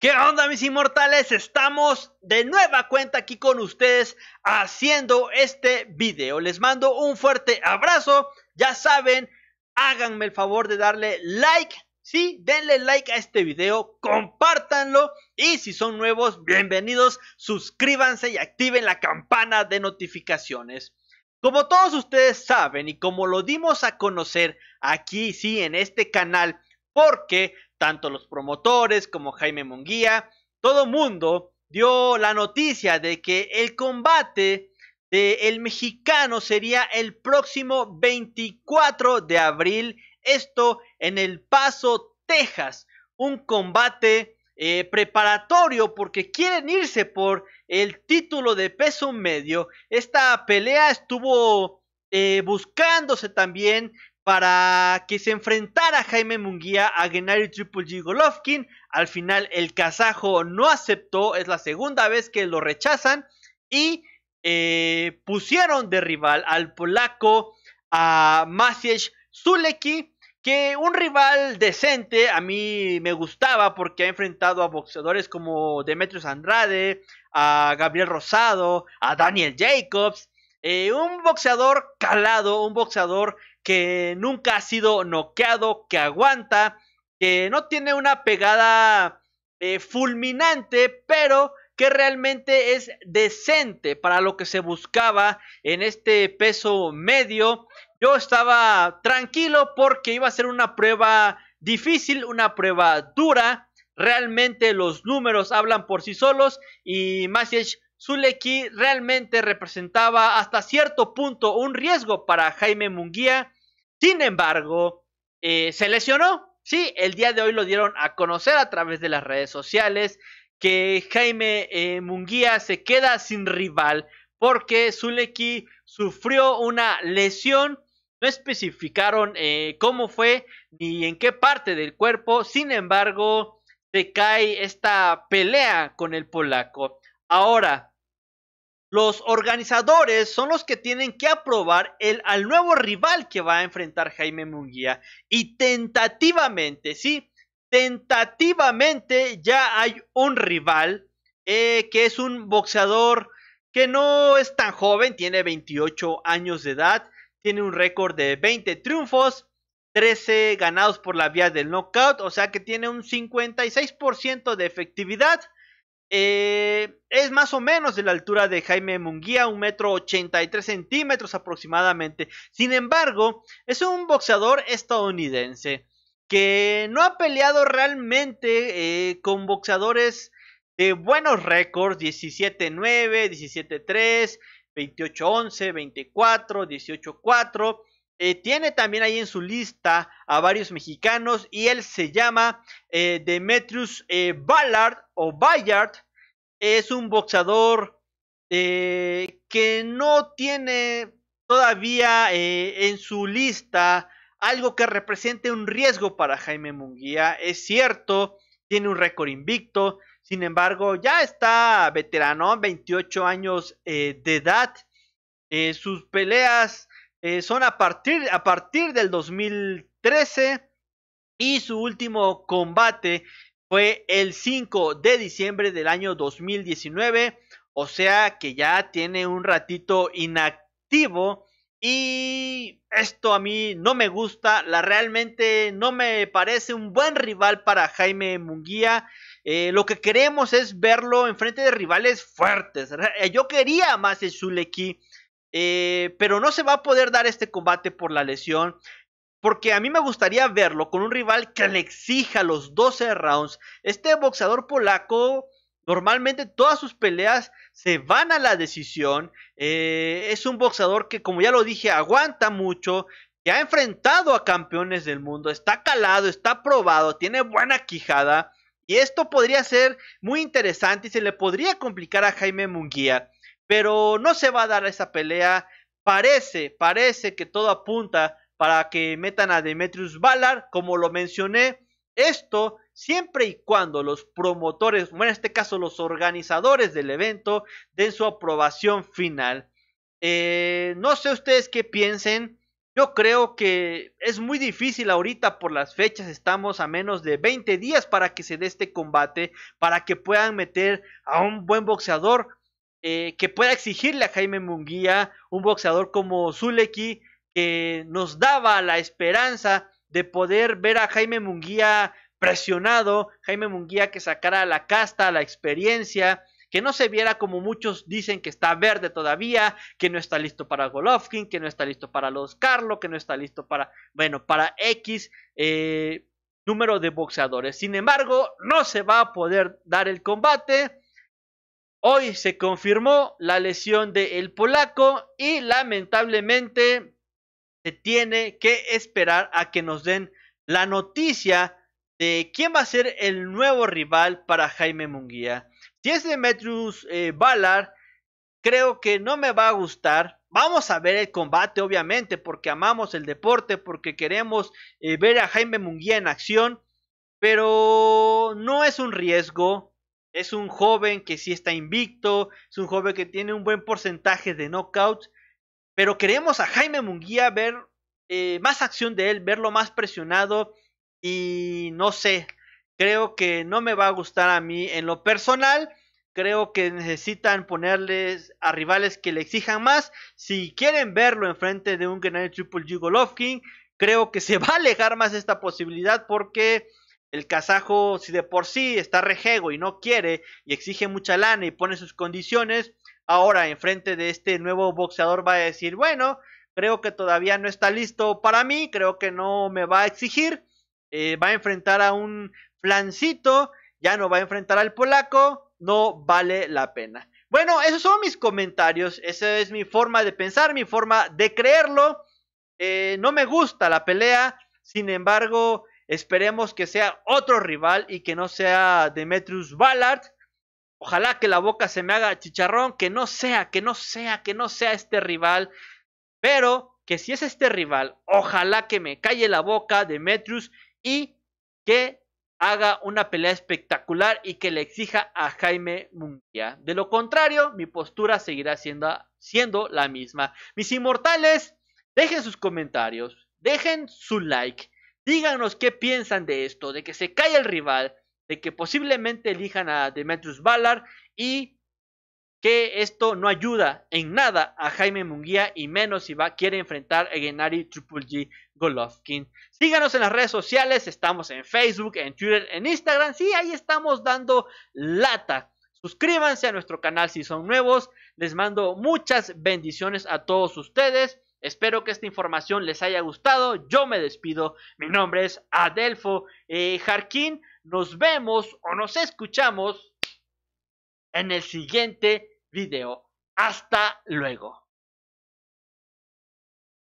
¿Qué onda mis inmortales? Estamos de nueva cuenta aquí con ustedes haciendo este video. Les mando un fuerte abrazo. Ya saben, háganme el favor de darle like. Sí, denle like a este video, compártanlo y si son nuevos, bienvenidos, suscríbanse y activen la campana de notificaciones. Como todos ustedes saben y como lo dimos a conocer aquí, sí, en este canal, porque tanto los promotores como Jaime Munguía, todo mundo dio la noticia de que el combate del mexicano sería el próximo 24 de abril, esto en El Paso, Texas, un combate eh, preparatorio porque quieren irse por el título de peso medio. Esta pelea estuvo eh, buscándose también para que se enfrentara Jaime Munguía a Gennady Triple G Golovkin. Al final el kazajo no aceptó, es la segunda vez que lo rechazan y eh, pusieron de rival al polaco a Maciej Zuleki, que un rival decente a mí me gustaba porque ha enfrentado a boxeadores como Demetrius Andrade, a Gabriel Rosado, a Daniel Jacobs eh, un boxeador calado, un boxeador que nunca ha sido noqueado, que aguanta, que no tiene una pegada eh, fulminante, pero que realmente es decente para lo que se buscaba en este peso medio. Yo estaba tranquilo porque iba a ser una prueba difícil, una prueba dura. Realmente los números hablan por sí solos y Masiech Zuleki realmente representaba hasta cierto punto un riesgo para Jaime Munguía. Sin embargo, eh, se lesionó. Sí, el día de hoy lo dieron a conocer a través de las redes sociales que Jaime eh, Munguía se queda sin rival porque Zuleki sufrió una lesión. No especificaron eh, cómo fue ni en qué parte del cuerpo. Sin embargo, se cae esta pelea con el polaco. Ahora, los organizadores son los que tienen que aprobar al nuevo rival que va a enfrentar Jaime Munguía. Y tentativamente, sí, tentativamente ya hay un rival eh, que es un boxeador que no es tan joven, tiene 28 años de edad, tiene un récord de 20 triunfos, 13 ganados por la vía del knockout, o sea que tiene un 56% de efectividad. Eh, es más o menos de la altura de Jaime Munguía, un metro ochenta y tres centímetros aproximadamente. Sin embargo, es un boxeador estadounidense que no ha peleado realmente eh, con boxeadores de buenos récords, 17-9, 17-3, 28-11, 24, 18-4. Eh, tiene también ahí en su lista a varios mexicanos y él se llama eh, Demetrius eh, Ballard o Bayard. Es un boxeador que no tiene todavía en su lista algo que represente un riesgo para Jaime Munguía. Es cierto, tiene un récord invicto, sin embargo, ya está veterano, 28 años de edad. sus peleas eh, son a partir, a partir del 2013 y su último combate fue el 5 de diciembre del año 2019, o sea que ya tiene un ratito inactivo y esto a mí no me gusta, la realmente no me parece un buen rival para Jaime Munguía. Eh, lo que queremos es verlo enfrente de rivales fuertes. Eh, yo quería más el Zuleki. Eh, pero no se va a poder dar este combate por la lesión. Porque a mí me gustaría verlo con un rival que le exija los 12 rounds. Este boxeador polaco, normalmente todas sus peleas se van a la decisión. Eh, es un boxeador que, como ya lo dije, aguanta mucho. Que ha enfrentado a campeones del mundo. Está calado, está probado, tiene buena quijada. Y esto podría ser muy interesante y se le podría complicar a Jaime Munguía pero no se va a dar esa pelea. Parece, parece que todo apunta para que metan a Demetrius Ballard, como lo mencioné. Esto siempre y cuando los promotores, bueno, en este caso los organizadores del evento, den su aprobación final. Eh, no sé ustedes qué piensen. Yo creo que es muy difícil ahorita por las fechas, estamos a menos de 20 días para que se dé este combate, para que puedan meter a un buen boxeador eh, que pueda exigirle a Jaime Munguía, un boxeador como Zuleki, que nos daba la esperanza de poder ver a Jaime Munguía presionado, Jaime Munguía que sacara la casta, la experiencia, que no se viera como muchos dicen que está verde todavía, que no está listo para Golovkin, que no está listo para los Carlos, que no está listo para, bueno, para X eh, número de boxeadores. Sin embargo, no se va a poder dar el combate. Hoy se confirmó la lesión del el polaco y lamentablemente se tiene que esperar a que nos den la noticia de quién va a ser el nuevo rival para Jaime Munguía. Si es Demetrius eh, Ballard, creo que no me va a gustar. Vamos a ver el combate, obviamente, porque amamos el deporte, porque queremos eh, ver a Jaime Munguía en acción, pero no es un riesgo. Es un joven que sí está invicto, es un joven que tiene un buen porcentaje de knockouts, pero queremos a Jaime Munguía ver eh, más acción de él, verlo más presionado y no sé, creo que no me va a gustar a mí en lo personal. Creo que necesitan ponerles a rivales que le exijan más. Si quieren verlo enfrente de un Gennady Triple G Golovkin, creo que se va a alejar más esta posibilidad porque el kazajo, si de por sí está rejego y no quiere y exige mucha lana y pone sus condiciones, ahora enfrente de este nuevo boxeador va a decir, bueno, creo que todavía no está listo para mí, creo que no me va a exigir, eh, va a enfrentar a un flancito, ya no va a enfrentar al polaco, no vale la pena. Bueno, esos son mis comentarios, esa es mi forma de pensar, mi forma de creerlo. Eh, no me gusta la pelea, sin embargo, Esperemos que sea otro rival y que no sea Demetrius Ballard. Ojalá que la boca se me haga chicharrón, que no sea, que no sea, que no sea este rival. Pero que si es este rival, ojalá que me calle la boca Demetrius y que haga una pelea espectacular y que le exija a Jaime Mundia. De lo contrario, mi postura seguirá siendo, siendo la misma. Mis inmortales, dejen sus comentarios, dejen su like Díganos qué piensan de esto, de que se cae el rival, de que posiblemente elijan a Demetrius Ballard y que esto no ayuda en nada a Jaime Munguía y menos si va, quiere enfrentar a Gennady Triple G Golovkin. Síganos en las redes sociales, estamos en Facebook, en Twitter, en Instagram, sí, ahí estamos dando lata. Suscríbanse a nuestro canal si son nuevos, les mando muchas bendiciones a todos ustedes. Espero que esta información les haya gustado. Yo me despido. Mi nombre es Adelfo eh, Jarkin. Nos vemos o nos escuchamos en el siguiente video. Hasta luego.